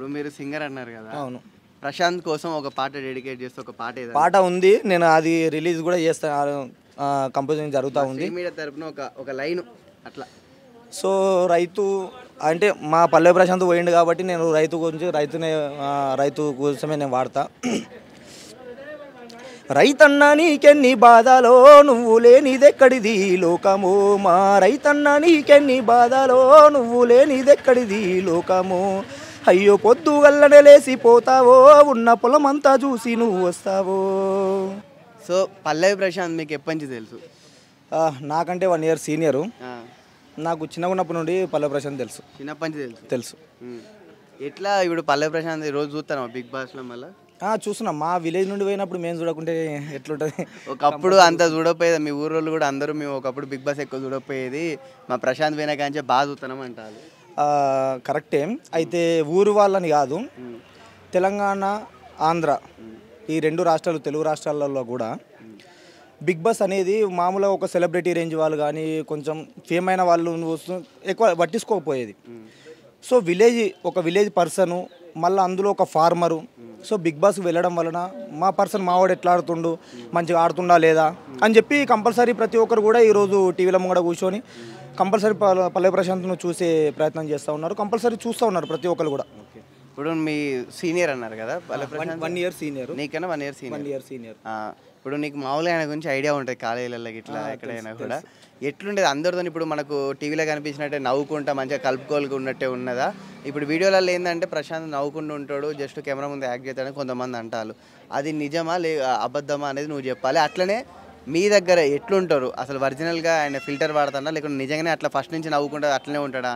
ఇప్పుడు మీరు సింగర్ అన్నారు కదా అవును ప్రశాంత్ కోసం ఒక పాట డెడికేట్ చేస్తే ఒక పాట పాట ఉంది నేను అది రిలీజ్ కూడా చేస్తాను కంపోజింగ్ జరుగుతూ ఉంది మీడియా తరపున ఒక ఒక లైన్ అట్లా సో రైతు అంటే మా పల్లె ప్రశాంత్ పోయిండు కాబట్టి నేను రైతు గురించి రైతునే రైతు కోసమే నేను వాడతా రైతన్నా నీకెన్ని బాధలో నువ్వు లేనిదెక్కడిది లోకము మా రైతన్నా నీకెన్ని బాధలో నువ్వు లేనిదెక్కడిది లోకము అయ్యో పొద్దు వల్లనే లేసిపోతావో ఉన్న అంతా చూసి నువ్వు వస్తావో సో పల్లవి ప్రశాంత్ మీకు ఎప్పటి నుంచి తెలుసు నాకంటే వన్ ఇయర్ సీనియరు నాకు చిన్నగా ఉన్నప్పటి నుండి పల్లవి ప్రశాంత్ తెలుసు చిన్నప్పటి నుంచి తెలుసు తెలుసు ఎట్లా ఇప్పుడు పల్లవి ప్రశాంత్ రోజు చూస్తాను బిగ్ బాస్లో మళ్ళీ చూస్తున్నాం మా విలేజ్ నుండి పోయినప్పుడు మేము చూడకుంటే ఎట్లుంటుంది ఒకప్పుడు అంత చూడపోయేది మీ ఊరోళ్ళు కూడా అందరూ మేము ఒకప్పుడు బిగ్ బాస్ ఎక్కువ చూడపోయేది మా ప్రశాంత్ పోయినా కానీ బాగా చూస్తున్నాం అంటారు కరెక్టే అయితే ఊరు వాళ్ళని కాదు తెలంగాణ ఆంధ్ర ఈ రెండు రాష్ట్రాలు తెలుగు రాష్ట్రాలలో కూడా బిగ్ బాస్ అనేది మామూలుగా ఒక సెలబ్రిటీ రేంజ్ వాళ్ళు కానీ కొంచెం ఫేమ్ అయిన వాళ్ళు ఎక్కువ పట్టించుకోకపోయేది సో విలేజ్ ఒక విలేజ్ పర్సను మళ్ళీ అందులో ఒక ఫార్మరు సో బిగ్ బాస్కి వెళ్ళడం వలన మా పర్సన్ మావాడు ఎట్లా ఆడుతుండు మంచిగా ఆడుతుండా లేదా అని చెప్పి కంపల్సరీ ప్రతి ఒక్కరు కూడా ఈరోజు టీవీలో ముంగడ కూర్చొని కంపల్సరీ పల్లె ప్రశాంత్ను చూసే ప్రయత్నం చేస్తూ ఉన్నారు కంపల్సరీ చూస్తూ ఉన్నారు ప్రతి ఒక్కరు కూడా ఇప్పుడు మీ సీనియర్ అన్నారు కదా పల్లె ప్రశాంత్ వన్ ఇయర్ సీనియర్ నీకైనా one year senior one year senior ఇప్పుడు నీకు మామూలుగా ఆయన గురించి ఐడియా ఉంటాయి కాలేజీలలో ఇట్లా ఎక్కడైనా కూడా ఎట్లుండేది అందరితో ఇప్పుడు మనకు టీవీలో కనిపించినట్టే నవ్వుకుంటా మంచిగా కలుపుకోలుగా ఉన్నట్టే ఉన్నదా ఇప్పుడు వీడియోలలో ఏంటంటే ప్రశాంత్ నవ్వుకుంటూ ఉంటాడు జస్ట్ కెమెరా ముందు యాక్ట్ చేస్తాడని కొంతమంది అంటారు అది నిజమా లే అబద్ధమా అనేది నువ్వు చెప్పాలి అట్లనే మీ దగ్గర ఎట్లుంటారు అసలు ఒరిజినల్గా ఆయన ఫిల్టర్ వాడతాడా లేకుంటే నిజంగానే అట్లా ఫస్ట్ నుంచి నవ్వుకుంటా అట్లనే ఉంటాడా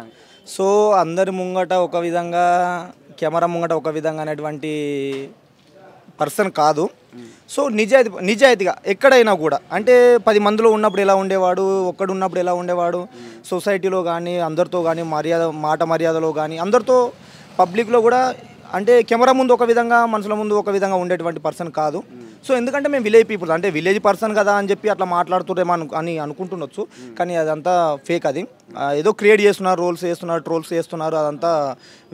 సో అందరి ముంగట ఒక విధంగా కెమెరా ముంగట ఒక విధంగా అనేటువంటి పర్సన్ కాదు సో నిజాయితీ నిజాయితీగా ఎక్కడైనా కూడా అంటే పది మందిలో ఉన్నప్పుడు ఎలా ఉండేవాడు ఒక్కడున్నప్పుడు ఎలా ఉండేవాడు సొసైటీలో కానీ అందరితో కానీ మర్యాద మాట మర్యాదలో కానీ అందరితో పబ్లిక్లో కూడా అంటే కెమెరా ముందు ఒక విధంగా మనుషుల ముందు ఒక విధంగా ఉండేటువంటి పర్సన్ కాదు సో ఎందుకంటే మేము విలేజ్ పీపుల్ అంటే విలేజ్ పర్సన్ కదా అని చెప్పి అట్లా మాట్లాడుతుండేమో అని అనుకుంటుండొచ్చు కానీ అదంతా ఫేక్ అది ఏదో క్రియేట్ చేస్తున్నారు రోల్స్ చేస్తున్నారు ట్రోల్స్ చేస్తున్నారు అదంతా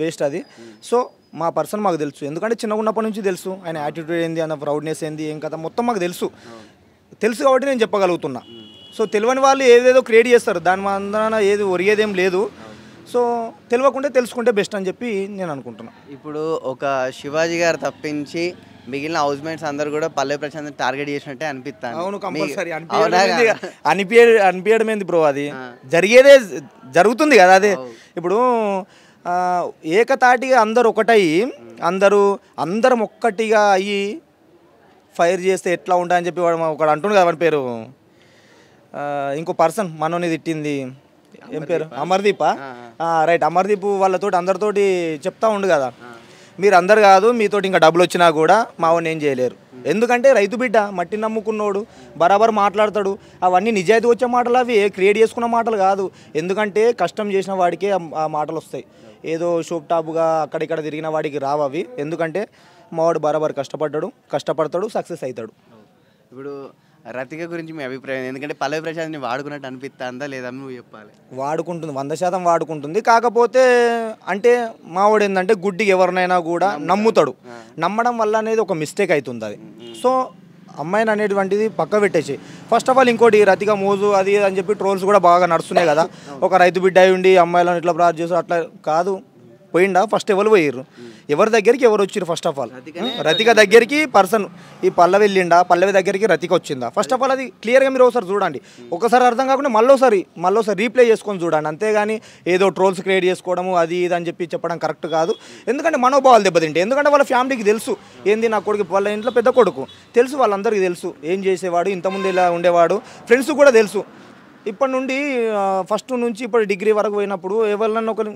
వేస్ట్ అది సో మా పర్సన్ మాకు తెలుసు ఎందుకంటే చిన్నగా ఉన్నప్పటి నుంచి తెలుసు ఆయన యాటిట్యూడ్ ఏంది ఆయన ప్రౌడ్నెస్ ఏంది ఏం కదా మొత్తం మాకు తెలుసు తెలుసు కాబట్టి నేను చెప్పగలుగుతున్నా సో తెలియని వాళ్ళు ఏదేదో క్రియేట్ చేస్తారు దాని వందన ఏది ఒరిగేదేం లేదు సో తెలియకుంటే తెలుసుకుంటే బెస్ట్ అని చెప్పి నేను అనుకుంటున్నాను ఇప్పుడు ఒక శివాజీ గారు తప్పించి మిగిలిన హౌస్ మేట్స్ అందరు కూడా పల్లె ప్రశాంత్ టార్గెట్ చేసినట్టే అనిపిస్తాను అవును అనిపించడం ఏంది బ్రో అది జరిగేదే జరుగుతుంది కదా అదే ఇప్పుడు ఏకతాటిగా అందరు ఒకటయ్యి అందరూ అందరం ఒక్కటిగా అయ్యి ఫైర్ చేస్తే ఎట్లా ఉంటాయని చెప్పి వాడు ఒకడు అంటుండు కదా వాడి పేరు ఇంకో పర్సన్ మనోని తిట్టింది ఏం పేరు అమర్దీప్ రైట్ అమర్దీప్ వాళ్ళతోటి అందరితోటి చెప్తా ఉండు కదా మీరు అందరు కాదు మీతోటి ఇంకా డబ్బులు వచ్చినా కూడా మా ఏం చేయలేరు ఎందుకంటే రైతు బిడ్డ మట్టి నమ్ముకున్నోడు బరాబర్ మాట్లాడతాడు అవన్నీ నిజాయితీ వచ్చే మాటలు అవి క్రియేట్ చేసుకున్న మాటలు కాదు ఎందుకంటే కష్టం చేసిన వాడికే ఆ మాటలు వస్తాయి ఏదో షోప్ టాప్గా అక్కడిక్కడ తిరిగిన వాడికి రావు అవి ఎందుకంటే మావాడు బరాబర్ కష్టపడ్డాడు కష్టపడతాడు సక్సెస్ అవుతాడు ఇప్పుడు రతిక గురించి మీ అభిప్రాయం ఎందుకంటే పల్లవి ప్రసాద్ని వాడుకున్నట్టు అనిపిస్తుందా లేదా నువ్వు చెప్పాలి వాడుకుంటుంది వంద శాతం వాడుకుంటుంది కాకపోతే అంటే మావాడు ఏంటంటే గుడ్డి ఎవరినైనా కూడా నమ్ముతాడు నమ్మడం వల్ల అనేది ఒక మిస్టేక్ అవుతుంది అది సో అమ్మాయిని అనేటువంటిది పక్క పెట్టేసి ఫస్ట్ ఆఫ్ ఆల్ ఇంకోటి రతిగా మోజు అది అని చెప్పి ట్రోల్స్ కూడా బాగా నడుస్తున్నాయి కదా ఒక రైతు బిడ్డ ఉండి అమ్మాయిలను ఇట్లా ప్రార్థ చేసి అట్లా కాదు పోయిండా ఫస్ట్ ఎవరు పోయారు ఎవరి దగ్గరికి ఎవరు వచ్చారు ఫస్ట్ ఆఫ్ ఆల్ రతిక దగ్గరికి పర్సన్ ఈ పల్లె వెళ్ళిండా పల్లవి దగ్గరికి రతిక వచ్చిందా ఫస్ట్ ఆఫ్ ఆల్ అది క్లియర్గా మీరు ఒకసారి చూడండి ఒకసారి అర్థం కాకుండా మళ్ళోసారి మళ్ళోసారి రీప్లే చేసుకొని చూడండి అంతేగాని ఏదో ట్రోల్స్ క్రియేట్ చేసుకోవడము అది ఇది అని చెప్పి చెప్పడం కరెక్ట్ కాదు ఎందుకంటే మనోభావాలు దెబ్బతింటాయి ఎందుకంటే వాళ్ళ ఫ్యామిలీకి తెలుసు ఏంది నా కొడుకు వాళ్ళ ఇంట్లో పెద్ద కొడుకు తెలుసు వాళ్ళందరికీ తెలుసు ఏం చేసేవాడు ఇంతకుముందు ఇలా ఉండేవాడు ఫ్రెండ్స్ కూడా తెలుసు ఇప్పటి నుండి ఫస్ట్ నుంచి ఇప్పుడు డిగ్రీ వరకు పోయినప్పుడు ఎవరినన్నా ఒకరు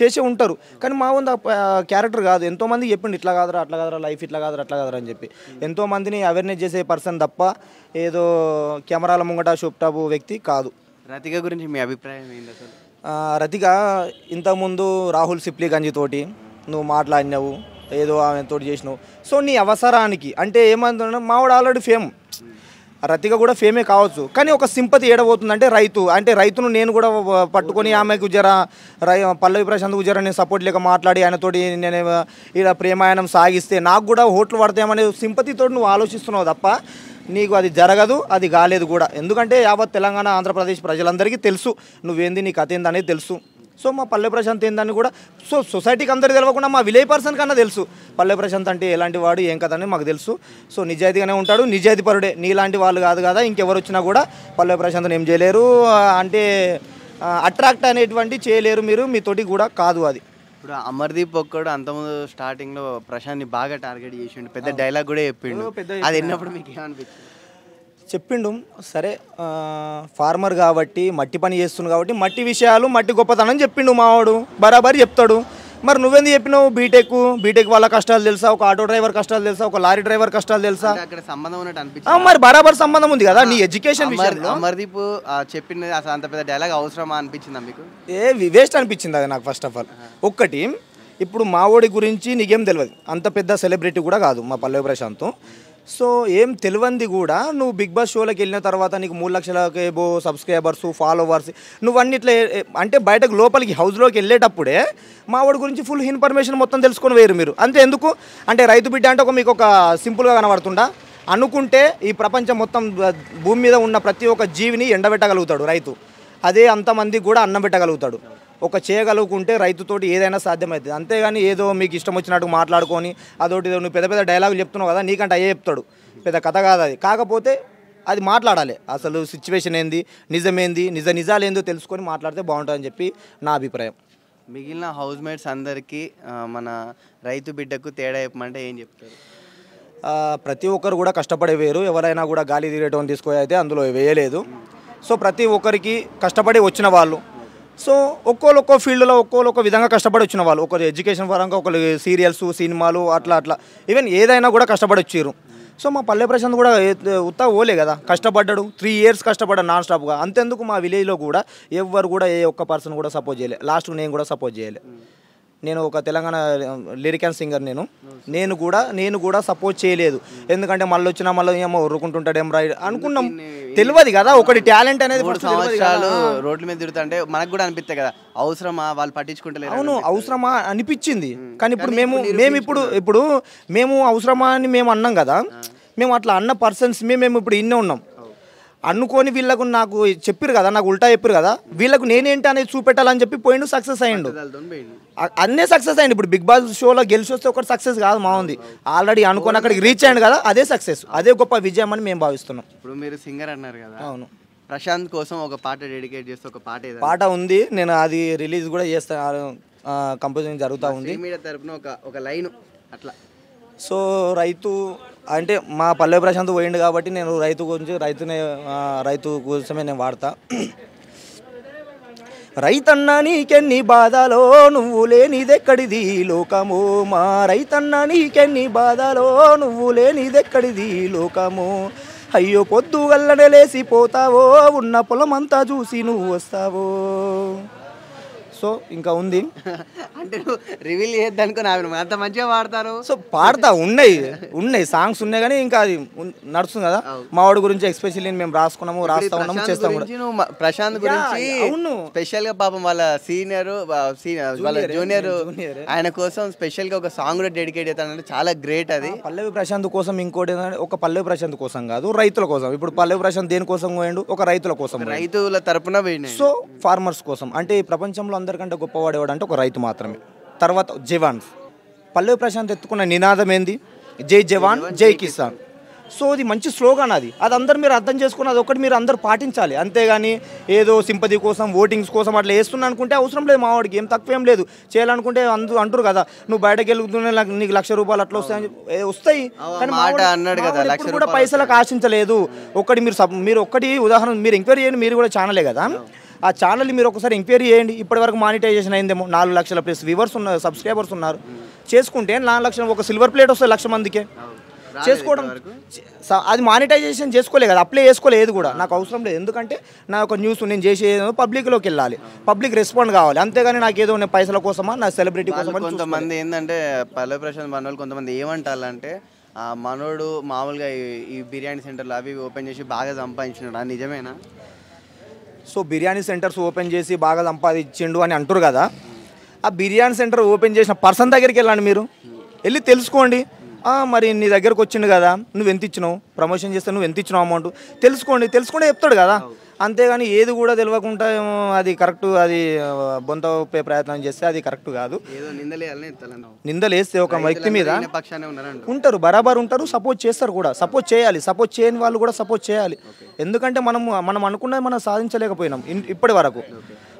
చేసే ఉంటారు కానీ మా వంద క్యారెక్టర్ కాదు ఎంతోమంది చెప్పిండు ఇట్లా కాదురా అట్లా కాదురా లైఫ్ ఇట్లా కాదురా అట్లా కాదురా అని చెప్పి ఎంతోమందిని అవేర్నెస్ చేసే పర్సన్ తప్ప ఏదో కెమెరాల ముంగట షూప్టాబు వ్యక్తి కాదు రతిక గురించి మీ అభిప్రాయం ఏంటి అసలు రతిక ఇంతకుముందు రాహుల్ సిప్లీ గంజితోటి నువ్వు మాట్లాడినావు ఏదో ఆమె తోటి చేసినావు సో నీ అవసరానికి అంటే ఏమంటున్నా మావాడు ఆల్రెడీ ఫేమ్ రతిగా కూడా ఫేమే కావచ్చు కానీ ఒక సింపతి ఏడబోతుందంటే రైతు అంటే రైతును నేను కూడా పట్టుకొని ఆమెకు జర రై పల్లవి ప్రశాంత్ జర నేను సపోర్ట్ లేక మాట్లాడి ఆయనతోటి నేను ఇలా ప్రేమాయణం సాగిస్తే నాకు కూడా హోటల్ పడతామనే సింపతితో నువ్వు ఆలోచిస్తున్నావు తప్ప నీకు అది జరగదు అది కాలేదు కూడా ఎందుకంటే యావత్ తెలంగాణ ఆంధ్రప్రదేశ్ ప్రజలందరికీ తెలుసు నువ్వేంది నీ కథ ఏందనేది తెలుసు సో మా పల్లె ప్రశాంత్ ఏందని కూడా సో సొసైటీకి అందరు తెలియకుండా మా విలేజ్ పర్సన్ కన్నా తెలుసు పల్లె ప్రశాంత్ అంటే ఎలాంటి వాడు ఏం కదని మాకు తెలుసు సో నిజాయితీగానే ఉంటాడు నిజాయితీ పరుడే నీలాంటి వాళ్ళు కాదు కదా ఇంకెవరు వచ్చినా కూడా పల్లె ప్రశాంత్ని ఏం చేయలేరు అంటే అట్రాక్ట్ అనేటువంటి చేయలేరు మీరు మీతోటి కూడా కాదు అది ఇప్పుడు అమర్దీప్ ఒక్కడు అంతకుముందు స్టార్టింగ్లో ప్రశాంత్ని బాగా టార్గెట్ చేసిండు పెద్ద డైలాగ్ కూడా చెప్పిండు అది ఎన్నప్పుడు మీకు ఏమనిపించింది చెప్పిండు సరే ఫార్మర్ కాబట్టి మట్టి పని చేస్తున్నాడు కాబట్టి మట్టి విషయాలు మట్టి గొప్పతనం చెప్పిండు మావాడు బరాబరి చెప్తాడు మరి నువ్వెందుకు చెప్పినావు బీటెక్ బీటెక్ వాళ్ళ కష్టాలు తెలుసా ఒక ఆటో డ్రైవర్ కష్టాలు తెలుసా ఒక లారీ డ్రైవర్ కష్టాలు తెలుసా సంబంధం మరి బరాబర్ సంబంధం ఉంది కదా నీ ఎడ్యుకేషన్ అమర్దీప్ చెప్పిన అంత పెద్ద డైలాగ్ అవసరమా అనిపించిందా మీకు ఏ వేస్ట్ అనిపించింది అది నాకు ఫస్ట్ ఆఫ్ ఆల్ ఒక్కటి ఇప్పుడు మావోడి గురించి నీకేం తెలియదు అంత పెద్ద సెలబ్రిటీ కూడా కాదు మా పల్లవి ప్రశాంత్ సో ఏం తెలివంది కూడా నువ్వు బిగ్ బాస్ షోలోకి వెళ్ళిన తర్వాత నీకు మూడు లక్షలకి ఏబో సబ్స్క్రైబర్స్ ఫాలోవర్స్ నువ్వు అన్నిట్లే అంటే బయటకు లోపలికి హౌస్లోకి వెళ్ళేటప్పుడే మా వాడి గురించి ఫుల్ ఇన్ఫర్మేషన్ మొత్తం తెలుసుకొని వేరు మీరు అంతే ఎందుకు అంటే రైతు బిడ్డ అంటే ఒక మీకు ఒక సింపుల్గా కనబడుతుందా అనుకుంటే ఈ ప్రపంచం మొత్తం భూమి మీద ఉన్న ప్రతి ఒక్క జీవిని ఎండబెట్టగలుగుతాడు రైతు అదే అంతమందికి కూడా అన్నం పెట్టగలుగుతాడు ఒక చేయగలుగుకుంటే రైతుతోటి ఏదైనా సాధ్యమవుతుంది అంతేగాని ఏదో మీకు ఇష్టం వచ్చినట్టు మాట్లాడుకొని అదోటి నువ్వు పెద్ద పెద్ద డైలాగులు చెప్తున్నావు కదా నీకంటే అయ్యే చెప్తాడు పెద్ద కథ కాదు అది కాకపోతే అది మాట్లాడాలి అసలు సిచ్యువేషన్ ఏంది నిజమేంది నిజ నిజాలు ఏందో తెలుసుకొని మాట్లాడితే బాగుంటుందని చెప్పి నా అభిప్రాయం మిగిలిన హౌస్ మేట్స్ అందరికీ మన రైతు బిడ్డకు తేడా చెప్పమంటే ఏం చెప్తారు ప్రతి ఒక్కరు కూడా కష్టపడే వేరు ఎవరైనా కూడా గాలి తీరేటోని తీసుకొని అయితే అందులో వేయలేదు సో ప్రతి ఒక్కరికి కష్టపడి వచ్చిన వాళ్ళు సో ఒక్కోళ్ళు ఫీల్డ్లో ఒక్కొక్క విధంగా కష్టపడి వచ్చిన వాళ్ళు ఒకరు ఎడ్యుకేషన్ పరంగా ఒకరు సీరియల్స్ సినిమాలు అట్లా అట్లా ఈవెన్ ఏదైనా కూడా కష్టపడి వచ్చారు సో మా పల్లె ప్రశాంత్ కూడా ఉత్త ఓలే కదా కష్టపడ్డాడు త్రీ ఇయర్స్ కష్టపడ్డాడు నాన్ స్టాప్గా అంతెందుకు మా విలేజ్లో కూడా ఎవరు కూడా ఏ ఒక్క పర్సన్ కూడా సపోర్ట్ చేయలే లాస్ట్ నేను కూడా సపోర్ట్ చేయలే నేను ఒక తెలంగాణ లిరిక్ సింగర్ నేను నేను కూడా నేను కూడా సపోర్ట్ చేయలేదు ఎందుకంటే మళ్ళీ వచ్చినా మళ్ళీ ఏమో ఉరుకుంటుంటాడు ఏమరా అనుకున్నాం తెలియదు కదా ఒకటి టాలెంట్ అనేది సంవత్సరాలు రోడ్ల మీద తిరుగుతుంటే మనకు కూడా అనిపిస్తాయి కదా అవసరమా వాళ్ళు పట్టించుకుంటలేదు అవును అవసరమా అనిపించింది కానీ ఇప్పుడు మేము మేము ఇప్పుడు ఇప్పుడు మేము అవసరమా అని మేము అన్నాం కదా మేము అట్లా అన్న పర్సన్స్ మేము ఇప్పుడు ఇన్నే ఉన్నాం అనుకోని వీళ్ళకు నాకు చెప్పారు కదా నాకు ఉల్టా చెప్పారు కదా వీళ్ళకు నేనేంటి అనేది చూపెట్టాలని చెప్పి పోయిండు సక్సెస్ అయ్యిండు అన్నీ సక్సెస్ అయింది ఇప్పుడు బిగ్ బాస్ షోలో గెలిచి వస్తే ఒకటి సక్సెస్ కాదు ఉంది ఆల్రెడీ అనుకున్న అక్కడికి రీచ్ అయ్యింది కదా అదే సక్సెస్ అదే గొప్ప విజయం అని మేము భావిస్తున్నాం ఇప్పుడు మీరు సింగర్ అన్నారు కదా అవును ప్రశాంత్ కోసం ఒక పాట డెడికేట్ చేస్తే ఒక పాట పాట ఉంది నేను అది రిలీజ్ కూడా చేస్తాను కంపోజింగ్ జరుగుతూ ఉంది మీడియా తరపున ఒక ఒక లైన్ అట్లా సో రైతు అంటే మా పల్లె ప్రశాంత్ పోయిండు కాబట్టి నేను రైతు గురించి రైతునే రైతు కోసమే నేను వాడతా రైతన్న నీకెన్ని బాధలో నువ్వు లేనిదెక్కడిది లోకము మా రైతన్న నీకెన్ని బాధలో నువ్వు లేనిదెక్కడిది లోకము అయ్యో పొద్దు వల్లనే పోతావో ఉన్న పొలమంతా చూసి నువ్వు వస్తావో సో ఇంకా ఉంది అంటే రివీల్ చేద్దానుకో నాకు అంత మంచిగా పాడతారు సో పాడతా ఉన్నాయి ఉన్నాయి సాంగ్స్ ఉన్నాయి కానీ ఇంకా అది నడుస్తుంది కదా మా వాడి గురించి ఎక్స్పెషల్లీ మేము రాసుకున్నాము రాస్తా ఉన్నాము చేస్తాము ప్రశాంత్ గురించి స్పెషల్ గా పాపం వాళ్ళ సీనియర్ సీనియర్ వాళ్ళ జూనియర్ ఆయన కోసం స్పెషల్ గా ఒక సాంగ్ కూడా డెడికేట్ చేస్తానంటే చాలా గ్రేట్ అది పల్లవి ప్రశాంత్ కోసం ఇంకోటి ఒక పల్లవి ప్రశాంత్ కోసం కాదు రైతుల కోసం ఇప్పుడు పల్లవి ప్రశాంత్ దేనికోసం పోయిండు ఒక రైతుల కోసం రైతుల తరపున సో ఫార్మర్స్ కోసం అంటే ఈ ప్రపంచంలో అందరూ అందరికంటే గొప్పవాడేవాడు అంటే ఒక రైతు మాత్రమే తర్వాత జవాన్ పల్లవి ప్రశాంత్ ఎత్తుకున్న నినాదం ఏంది జై జవాన్ జై కిసాన్ సో అది మంచి స్లోగాన్ అది అది అందరు మీరు అర్థం చేసుకుని అది ఒకటి మీరు అందరు పాటించాలి అంతేగాని ఏదో సింపతి కోసం ఓటింగ్స్ కోసం అట్లా వేస్తున్నా అనుకుంటే అవసరం లేదు మావాడికి ఏం తక్కువేం లేదు చేయాలనుకుంటే అందు అంటారు కదా నువ్వు బయటకు వెళ్తున్నా నీకు లక్ష రూపాయలు అట్లా వస్తాయని వస్తాయి కానీ అన్నాడు కదా కూడా పైసలకు ఆశించలేదు ఒకటి మీరు మీరు ఒక్కటి ఉదాహరణ మీరు ఎంక్వైరీ చేయండి మీరు కూడా ఛానలే కదా ఆ ఛానల్ని మీరు ఒకసారి ఎంక్వైరీ చేయండి ఇప్పటివరకు మానిటైజేషన్ అయిందేమో నాలుగు లక్షల ప్లస్ వ్యూవర్స్ ఉన్నారు సబ్స్క్రైబర్స్ ఉన్నారు చేసుకుంటే నాలుగు లక్షలు ఒక సిల్వర్ ప్లేట్ వస్తుంది లక్ష మందికే చేసుకోవడం అది మానిటైజేషన్ చేసుకోలేదు కదా అప్లై చేసుకోలేదు కూడా నాకు అవసరం లేదు ఎందుకంటే నా ఒక న్యూస్ నేను చేసేది పబ్లిక్లోకి వెళ్ళాలి పబ్లిక్ రెస్పాండ్ కావాలి అంతేగాని నాకు ఏదో ఉన్న పైసల కోసమా నా సెలబ్రిటీ కోసం కొంతమంది ఏంటంటే పల్లె ప్రశాంత్ మనోళ్ళు కొంతమంది ఏమంటారంటే మనోడు మామూలుగా ఈ బిర్యానీ సెంటర్లు అవి ఓపెన్ చేసి బాగా సంపాదించినాడు నిజమేనా సో బిర్యానీ సెంటర్స్ ఓపెన్ చేసి బాగా సంపాదించిండు అని అంటారు కదా ఆ బిర్యానీ సెంటర్ ఓపెన్ చేసిన పర్సన్ దగ్గరికి వెళ్ళండి మీరు వెళ్ళి తెలుసుకోండి మరి నీ దగ్గరకు వచ్చిండు కదా నువ్వు ఎంత ఇచ్చినావు ప్రమోషన్ చేస్తే నువ్వు ఎంత ఇచ్చినావు అమౌంట్ తెలుసుకోండి తెలుసుకుంటే చెప్తాడు కదా అంతేగాని ఏది కూడా తెలియకుండా అది కరెక్ట్ అది బొంత ఒప్పే ప్రయత్నం చేస్తే అది కరెక్ట్ కాదు నిందలేస్తే ఒక వ్యక్తి మీద ఉంటారు బరాబర్ ఉంటారు సపోర్ట్ చేస్తారు కూడా సపోర్ట్ చేయాలి సపోర్ట్ చేయని వాళ్ళు కూడా సపోర్ట్ చేయాలి ఎందుకంటే మనం మనం అనుకున్నది మనం సాధించలేకపోయినాం ఇప్పటి వరకు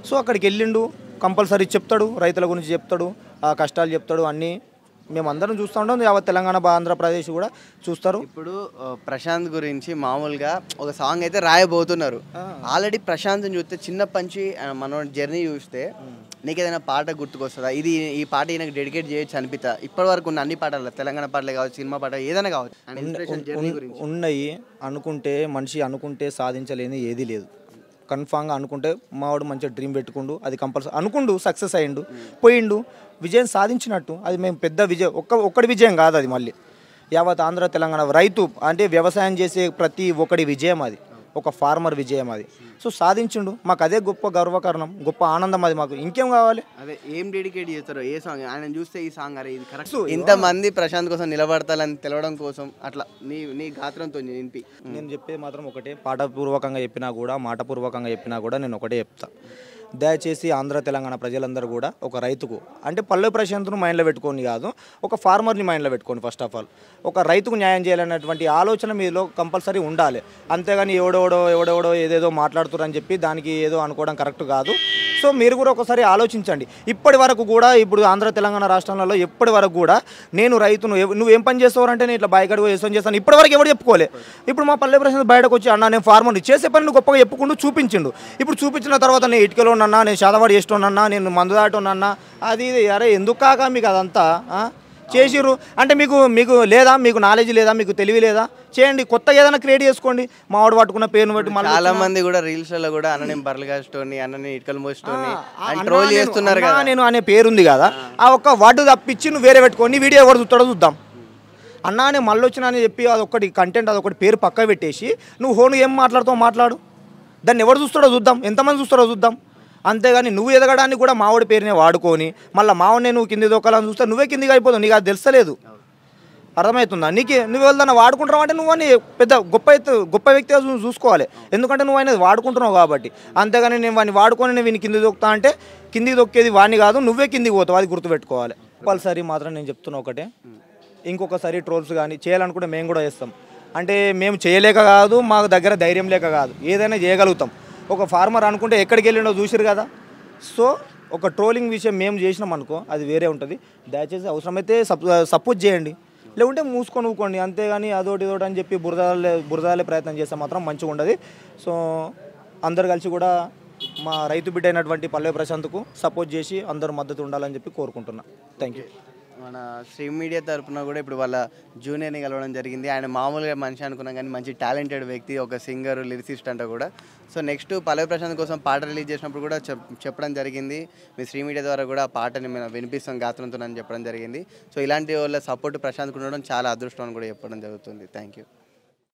సో అక్కడికి వెళ్ళిండు కంపల్సరీ చెప్తాడు రైతుల గురించి చెప్తాడు ఆ కష్టాలు చెప్తాడు అన్నీ మేమందరం చూస్తూ ఉంటాం యావత్ తెలంగాణ ఆంధ్రప్రదేశ్ కూడా చూస్తారు ఇప్పుడు ప్రశాంత్ గురించి మామూలుగా ఒక సాంగ్ అయితే రాయబోతున్నారు ఆల్రెడీ ప్రశాంత్ చూస్తే చిన్నప్పటి నుంచి మన జర్నీ చూస్తే నీకు ఏదైనా పాట గుర్తుకొస్తుందా ఇది ఈ పాట ఈయనకు డెడికేట్ చేయొచ్చు అనిపిస్తా ఇప్పటి వరకు ఉన్న అన్ని పాటలు తెలంగాణ పాటలే కావచ్చు సినిమా పాట ఏదైనా కావచ్చు ఉన్నాయి అనుకుంటే మనిషి అనుకుంటే సాధించలేని ఏది లేదు కన్ఫామ్గా అనుకుంటే మావాడు మంచిగా డ్రీమ్ పెట్టుకుండు అది కంపల్సరీ అనుకుండు సక్సెస్ అయ్యిండు పోయిండు విజయం సాధించినట్టు అది మేము పెద్ద విజయం ఒక్క ఒక్కడి విజయం కాదు అది మళ్ళీ యావత్ ఆంధ్ర తెలంగాణ రైతు అంటే వ్యవసాయం చేసే ప్రతి ఒక్కడి విజయం అది ఒక ఫార్మర్ విజయం అది సో సాధించిండు మాకు అదే గొప్ప గర్వకారణం గొప్ప ఆనందం అది మాకు ఇంకేం కావాలి అదే ఏం డెడికేట్ చేస్తారు ఏ సాంగ్ ఆయన చూస్తే ఈ సాంగ్ అరే ఇది కరెక్ట్ ఇంతమంది ప్రశాంత్ కోసం నిలబడతాలని తెలవడం కోసం అట్లా నీ నీ గాత్రంతో నింపి నేను చెప్పేది మాత్రం ఒకటే పాఠపూర్వకంగా చెప్పినా కూడా మాటపూర్వకంగా చెప్పినా కూడా నేను ఒకటే చెప్తాను దయచేసి ఆంధ్ర తెలంగాణ ప్రజలందరూ కూడా ఒక రైతుకు అంటే పల్లె ప్రశాంత్ను మైండ్లో పెట్టుకొని కాదు ఒక ఫార్మర్ని మైండ్లో పెట్టుకోండి ఫస్ట్ ఆఫ్ ఆల్ ఒక రైతుకు న్యాయం చేయాలనేటువంటి ఆలోచన మీలో కంపల్సరీ ఉండాలి అంతేగాని ఎవడెవడో ఎవడెవడో ఏదేదో మాట్లాడుతున్నారని చెప్పి దానికి ఏదో అనుకోవడం కరెక్ట్ కాదు సో మీరు కూడా ఒకసారి ఆలోచించండి ఇప్పటి వరకు కూడా ఇప్పుడు ఆంధ్ర తెలంగాణ రాష్ట్రాలలో ఇప్పటి వరకు కూడా నేను రైతును నువ్వు ఏం పని చేస్తావంటే నేను ఇట్లా బయకడుగు వేసం చేస్తాను ఇప్పటివరకు ఎవరు చెప్పుకోలే ఇప్పుడు మా పల్లె ప్రశాంత్ బయటకు వచ్చి అన్న నేను ఫార్మర్ని చేసే పని గొప్పగా చెప్పుకుంటూ చూపించిండు ఇప్పుడు చూపించిన తర్వాత నేను ఇటుకలో చేస్తున్నా నేను చదవాడు చేస్తున్నా నేను మందు దాటున్నా అది ఇది అరే ఎందుకు కాక మీకు అదంతా చేసిర్రు అంటే మీకు మీకు లేదా మీకు నాలెడ్జ్ లేదా మీకు తెలివి లేదా చేయండి కొత్తగా ఏదైనా క్రియేట్ చేసుకోండి మావాడు పట్టుకున్న పేరును బట్టి చాలా మంది కూడా లో కూడా నేను బర్రెలు కాస్టోని అన్నని ఇటుకలు మోస్టోని ట్రోల్ చేస్తున్నారు కదా నేను అనే పేరుంది కదా ఆ ఒక్క వాడు తప్పించి నువ్వు వేరే పెట్టుకోండి వీడియో ఎవరు చూస్తాడో చూద్దాం అన్నా నేను మళ్ళీ వచ్చిన అని చెప్పి అదొకటి కంటెంట్ అదొకటి పేరు పక్క పెట్టేసి నువ్వు హోను ఏం మాట్లాడుతావు మాట్లాడు దాన్ని ఎవరు చూస్తాడో చూద్దాం ఎంతమంది చూస్తాడో చూద్దాం అంతేగాని నువ్వు ఎదగడానికి కూడా మావిడి పేరునే వాడుకొని మళ్ళీ మావనే నువ్వు కింది దొక్కాలని చూస్తే నువ్వే కిందికి అయిపోతావు నీకు అది తెలుసలేదు అర్థమవుతుందా నీకు నువ్వు వెళ్దాను వాడుకుంటున్నావు అంటే నువ్వు అని పెద్ద గొప్ప గొప్ప వ్యక్తిగా చూసుకోవాలి ఎందుకంటే నువ్వు ఆయన వాడుకుంటున్నావు కాబట్టి అంతేగాని నేను వాడిని వాడుకొని నేను కింది దొక్కుతా అంటే కిందికి దొక్కేది వాడిని కాదు నువ్వే కిందికి పోతావు అది గుర్తుపెట్టుకోవాలి కంపల్సరీ మాత్రం నేను చెప్తున్నా ఒకటే ఇంకొకసారి ట్రోల్స్ కానీ చేయాలనుకుంటే మేము కూడా చేస్తాం అంటే మేము చేయలేక కాదు మాకు దగ్గర ధైర్యం లేక కాదు ఏదైనా చేయగలుగుతాం ఒక ఫార్మర్ అనుకుంటే ఎక్కడికి వెళ్ళిండో చూసారు కదా సో ఒక ట్రోలింగ్ విషయం మేము చేసినాం అనుకో అది వేరే ఉంటుంది దయచేసి అవసరమైతే సప్ సపోర్ట్ చేయండి లేకుంటే మూసుకొని ఊకోండి అంతేగాని అదోటి ఇదోటి అని చెప్పి బురదాలే బురదాలే ప్రయత్నం చేస్తే మాత్రం మంచిగా ఉండదు సో అందరు కలిసి కూడా మా రైతు బిడ్డ అయినటువంటి పల్లె ప్రశాంత్కు సపోర్ట్ చేసి అందరూ మద్దతు ఉండాలని చెప్పి కోరుకుంటున్నా థ్యాంక్ యూ మన శ్రీ మీడియా తరఫున కూడా ఇప్పుడు వాళ్ళ జూనియర్ని కలవడం జరిగింది ఆయన మామూలుగా మనిషి అనుకున్నాం కానీ మంచి టాలెంటెడ్ వ్యక్తి ఒక సింగర్ లిరిసిస్ట్ అంట కూడా సో నెక్స్ట్ పల్లవి ప్రశాంత్ కోసం పాట రిలీజ్ చేసినప్పుడు కూడా చెప్పడం జరిగింది మీ స్ట్రీమ్ మీడియా ద్వారా కూడా ఆ పాటని మేము వినిపిస్తాం గాత్రంతో అని చెప్పడం జరిగింది సో ఇలాంటి వాళ్ళ సపోర్ట్ ప్రశాంత్కు ఉండడం చాలా అదృష్టం అని కూడా చెప్పడం జరుగుతుంది థ్యాంక్ యూ